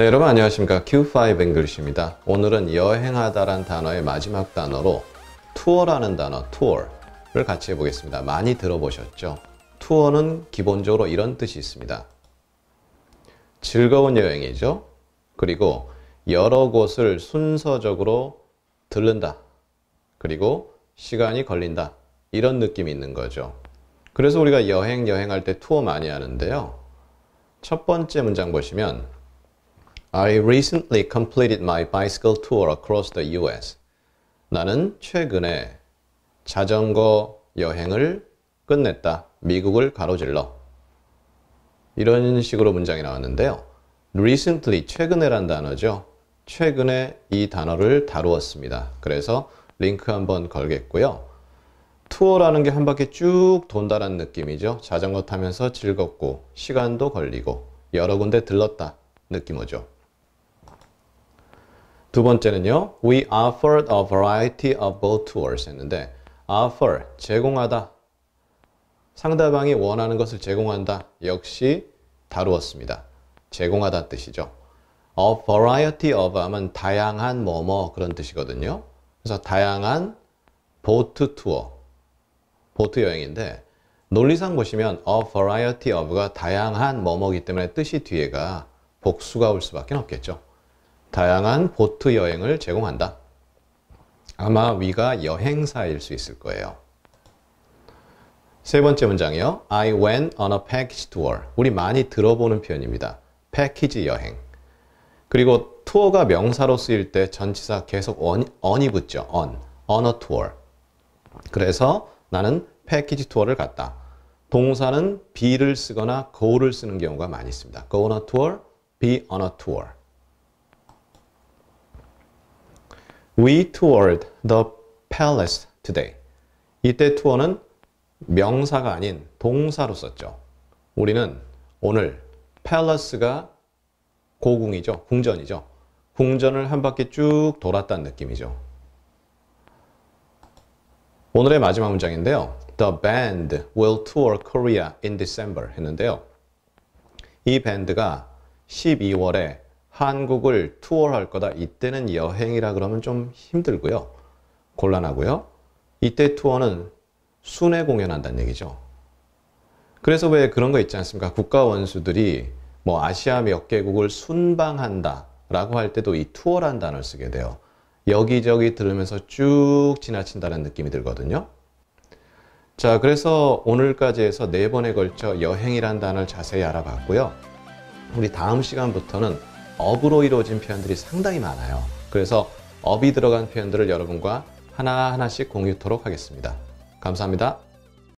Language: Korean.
네 여러분 안녕하십니까 Q5 잉글리쉬입니다 오늘은 여행하다란 단어의 마지막 단어로 투어라는 단어 투어를 같이 해보겠습니다 많이 들어보셨죠 투어는 기본적으로 이런 뜻이 있습니다 즐거운 여행이죠 그리고 여러 곳을 순서적으로 들른다 그리고 시간이 걸린다 이런 느낌이 있는 거죠 그래서 우리가 여행 여행할 때 투어 많이 하는데요 첫 번째 문장 보시면 I recently completed my bicycle tour across the US. 나는 최근에 자전거 여행을 끝냈다. 미국을 가로질러. 이런 식으로 문장이 나왔는데요. recently, 최근에란 단어죠. 최근에 이 단어를 다루었습니다. 그래서 링크 한번 걸겠고요. 투어라는 게 한 바퀴 쭉돈다란 느낌이죠. 자전거 타면서 즐겁고 시간도 걸리고 여러 군데 들렀다 느낌 오죠. 두 번째는요. We offered a variety of boat tours 했는데 offer, 제공하다. 상대방이 원하는 것을 제공한다. 역시 다루었습니다. 제공하다 뜻이죠. A variety of 하면 다양한 뭐뭐 그런 뜻이거든요. 그래서 다양한 보트 투어, 보트 여행인데 논리상 보시면 a variety of가 다양한 뭐뭐기 때문에 뜻이 뒤에가 복수가 올 수밖에 없겠죠. 다양한 보트 여행을 제공한다. 아마 위가 여행사일 수 있을 거예요. 세 번째 문장이요. I went on a package tour. 우리 많이 들어보는 표현입니다. 패키지 여행. 그리고 투어가 명사로 쓰일 때 전치사 계속 on, on이 붙죠. on. on a tour. 그래서 나는 패키지 투어를 갔다. 동사는 be를 쓰거나 go를 쓰는 경우가 많이 있습니다. go on a tour, be on a tour. We toured the palace today. 이때 투어는 명사가 아닌 동사로 썼죠. 우리는 오늘 palace가 고궁이죠. 궁전이죠. 궁전을 한 바퀴 쭉 돌았다는 느낌이죠. 오늘의 마지막 문장인데요. The band will tour Korea in December 했는데요. 이 밴드가 12월에 한국을 투어할 거다. 이때는 여행이라 그러면 좀 힘들고요. 곤란하고요. 이때 투어는 순회 공연한다는 얘기죠. 그래서 왜 그런 거 있지 않습니까? 국가 원수들이 뭐 아시아 몇 개국을 순방한다 라고 할 때도 이 투어란 단어를 쓰게 돼요. 여기저기 들으면서 쭉 지나친다는 느낌이 들거든요. 자, 그래서 오늘까지 해서 네 번에 걸쳐 여행이란 단어를 자세히 알아봤고요. 우리 다음 시간부터는 업으로 이루어진 표현들이 상당히 많아요. 그래서 업이 들어간 표현들을 여러분과 하나하나씩 공유 토록 하겠습니다. 감사합니다.